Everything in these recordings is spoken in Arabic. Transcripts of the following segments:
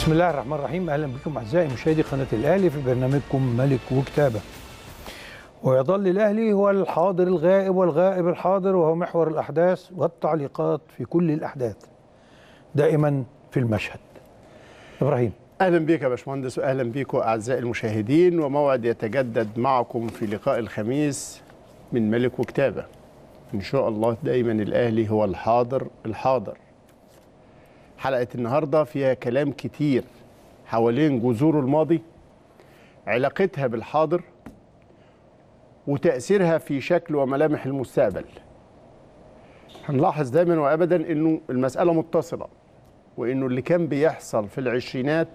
بسم الله الرحمن الرحيم اهلا بكم اعزائي مشاهدي قناه الاهلي في برنامجكم ملك وكتابه. ويظل الاهلي هو الحاضر الغائب والغائب الحاضر وهو محور الاحداث والتعليقات في كل الاحداث. دائما في المشهد. ابراهيم اهلا بك يا باشمهندس واهلا بكم اعزائي المشاهدين وموعد يتجدد معكم في لقاء الخميس من ملك وكتابه. ان شاء الله دايما الاهلي هو الحاضر الحاضر. حلقة النهاردة فيها كلام كتير حوالين جذور الماضي علاقتها بالحاضر وتأثيرها في شكل وملامح المستقبل هنلاحظ دايما وأبدا أنه المسألة متصلة وأنه اللي كان بيحصل في العشرينات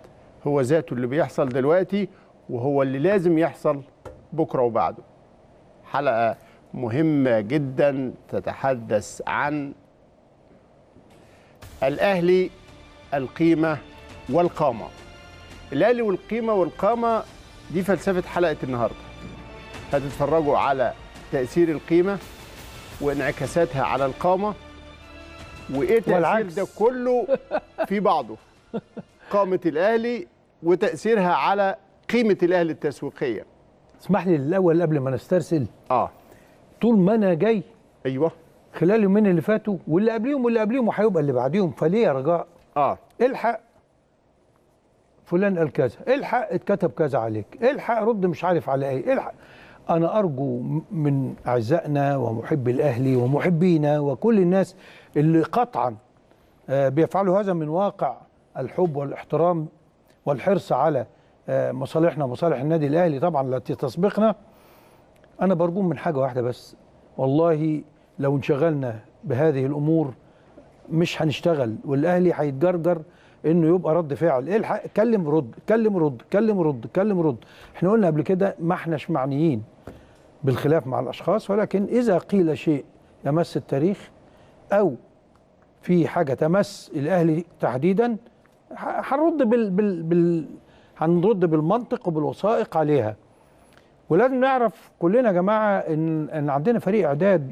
هو ذاته اللي بيحصل دلوقتي وهو اللي لازم يحصل بكرة وبعده حلقة مهمة جدا تتحدث عن الأهلي القيمة والقامة الأهلي والقيمة والقامة دي فلسفة حلقة النهاردة هتتفرجوا على تأثير القيمة وانعكاساتها على القامة وإيه تأثير ده كله في بعضه قامة الأهلي وتأثيرها على قيمة الأهلي التسويقية اسمح لي الأول قبل ما نسترسل آه طول ما أنا جاي أيوه خلال اليومين اللي فاتوا واللي قبليهم واللي قبليهم وهيبقى اللي بعديهم فليه يا رجاء؟ اه الحق فلان قال كذا، الحق اتكتب كذا عليك، الحق رد مش عارف على ايه، الحق انا ارجو من اعزائنا ومحبي الاهلي ومحبينا وكل الناس اللي قطعا آه، بيفعلوا هذا من واقع الحب والاحترام والحرص على آه، مصالحنا ومصالح النادي الاهلي طبعا التي تسبقنا انا برجوهم من حاجه واحده بس والله لو انشغلنا بهذه الامور مش هنشتغل والاهلي هيتجرجر انه يبقى رد فعل ايه الحق كلم رد كلم رد كلم رد كلم رد احنا قلنا قبل كده ما احناش معنيين بالخلاف مع الاشخاص ولكن اذا قيل شيء يمس التاريخ او في حاجه تمس الاهلي تحديدا هنرد بال بال بال هنرد بالمنطق وبالوثائق عليها ولازم نعرف كلنا يا جماعه ان ان عندنا فريق اعداد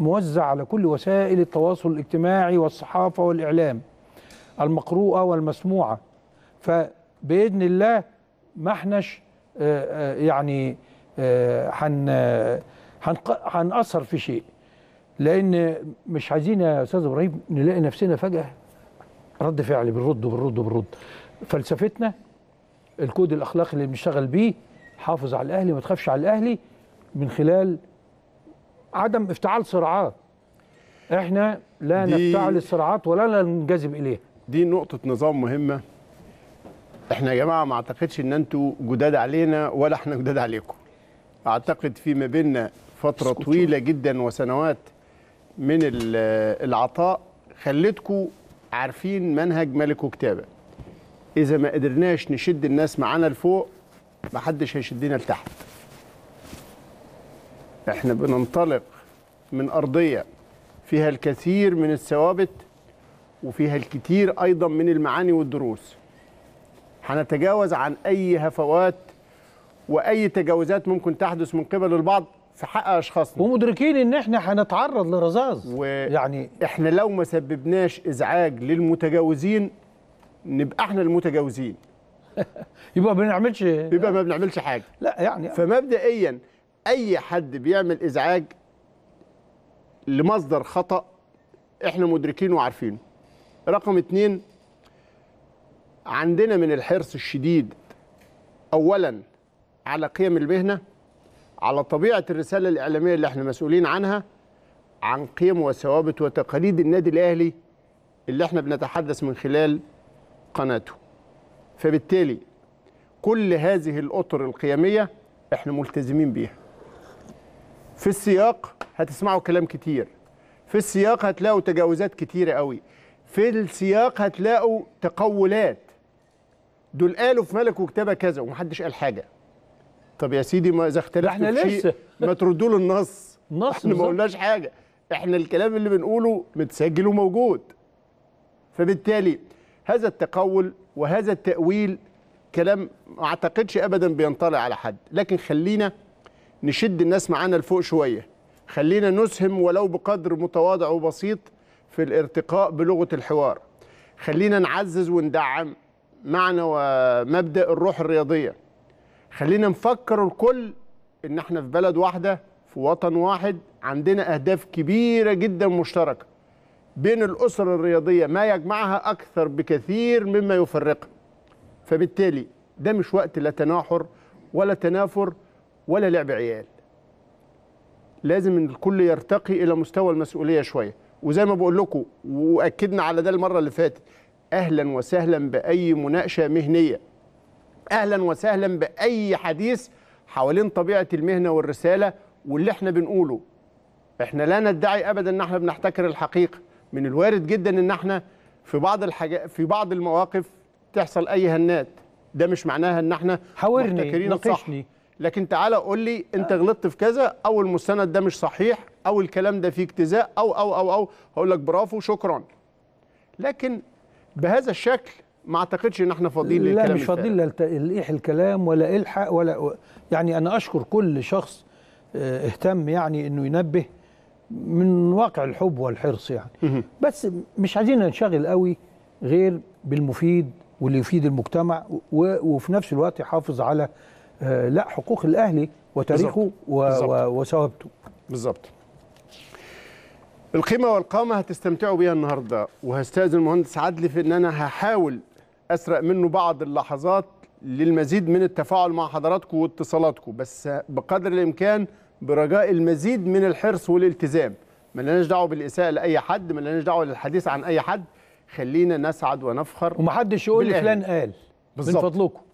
موزع على كل وسائل التواصل الاجتماعي والصحافة والإعلام المقروءة والمسموعة فبإذن الله ما احناش آه، آه، يعني آه، هنأثر في شيء لأن مش عايزين يا أستاذ إبراهيم نلاقي نفسنا فجأة رد فعل بنرد بنرد بنرد فلسفتنا الكود الأخلاقي اللي بنشتغل بيه حافظ على الأهلي ما تخافش على الأهلي من خلال عدم افتعال صراعات احنا لا نفتعل الصراعات ولا ننجذب اليها دي نقطه نظام مهمه احنا يا جماعه ما اعتقدش ان انتوا جداد علينا ولا احنا جداد عليكم اعتقد في ما بيننا فتره طويله جدا وسنوات من العطاء خلتكم عارفين منهج ملك وكتابه اذا ما قدرناش نشد الناس معانا لفوق محدش هيشدنا لتحت احنا بننطلق من أرضية فيها الكثير من الثوابت وفيها الكثير أيضا من المعاني والدروس هنتجاوز عن أي هفوات وأي تجاوزات ممكن تحدث من قبل البعض في حق اشخاصنا ومدركين ان احنا هنتعرض لرذاذ و... يعني احنا لو ما سببناش ازعاج للمتجاوزين نبقى احنا المتجاوزين يبقى ما بنعملش يبقى ما بنعملش حاجه لا يعني فمبدئيا اي حد بيعمل ازعاج لمصدر خطا احنا مدركينه وعارفينه رقم اتنين عندنا من الحرص الشديد اولا على قيم المهنه على طبيعه الرساله الاعلاميه اللي احنا مسؤولين عنها عن قيم وثوابت وتقاليد النادي الاهلي اللي احنا بنتحدث من خلال قناته فبالتالي كل هذه الاطر القيميه احنا ملتزمين بيها في السياق هتسمعوا كلام كتير في السياق هتلاقوا تجاوزات كتيرة قوي في السياق هتلاقوا تقولات دول قالوا في ملك وكتابه كذا ومحدش قال حاجه طب يا سيدي ما اذا اختلفتوا في شيء ما تردوا له النص نص احنا ما قلناش حاجه احنا الكلام اللي بنقوله متسجل وموجود فبالتالي هذا التقول وهذا التاويل كلام ما اعتقدش ابدا بينطلع على حد لكن خلينا نشد الناس معانا لفوق شويه خلينا نسهم ولو بقدر متواضع وبسيط في الارتقاء بلغه الحوار خلينا نعزز وندعم معنى ومبدا الروح الرياضيه خلينا نفكر الكل ان احنا في بلد واحده في وطن واحد عندنا اهداف كبيره جدا مشتركه بين الاسر الرياضيه ما يجمعها اكثر بكثير مما يفرقها فبالتالي ده مش وقت لا تناحر ولا تنافر ولا لعب عيال لازم الكل يرتقي الى مستوى المسؤوليه شويه وزي ما بقول لكم واكدنا على ده المره اللي فاتت اهلا وسهلا باي مناقشه مهنيه اهلا وسهلا باي حديث حوالين طبيعه المهنه والرساله واللي احنا بنقوله احنا لا ندعي ابدا ان احنا بنحتكر الحقيقه من الوارد جدا ان احنا في بعض الحاجات في بعض المواقف تحصل اي هنات ده مش معناها ان احنا حاورني ناقشني لكن تعالى قول لي انت غلطت في كذا او المستند ده مش صحيح او الكلام ده فيه اجتزاء او او او او هقول لك برافو شكرا لكن بهذا الشكل ما اعتقدش ان احنا فاضيين للكلام لا مش فاضيين لا لإلحاح الكلام ولا الحق ولا يعني انا اشكر كل شخص آه، اهتم يعني انه ينبه من واقع الحب والحرص يعني بس مش عايزين ننشغل قوي غير بالمفيد واللي يفيد المجتمع وفي نفس الوقت يحافظ على آه، لا حقوق الاهلي وتاريخه وثوابته بالظبط القيمه والقامه هتستمتعوا بيها النهارده وهستاذن المهندس عدلي في ان انا هحاول اسرق منه بعض اللحظات للمزيد من التفاعل مع حضراتكم واتصالاتكم بس بقدر الامكان برجاء المزيد من الحرص والالتزام ما لناش دعوه بالاساءه لاي حد ما لناش دعوه للحديث عن اي حد خلينا نسعد ونفخر ومحدش يقول لي فلان قال بالظبط من فضلكم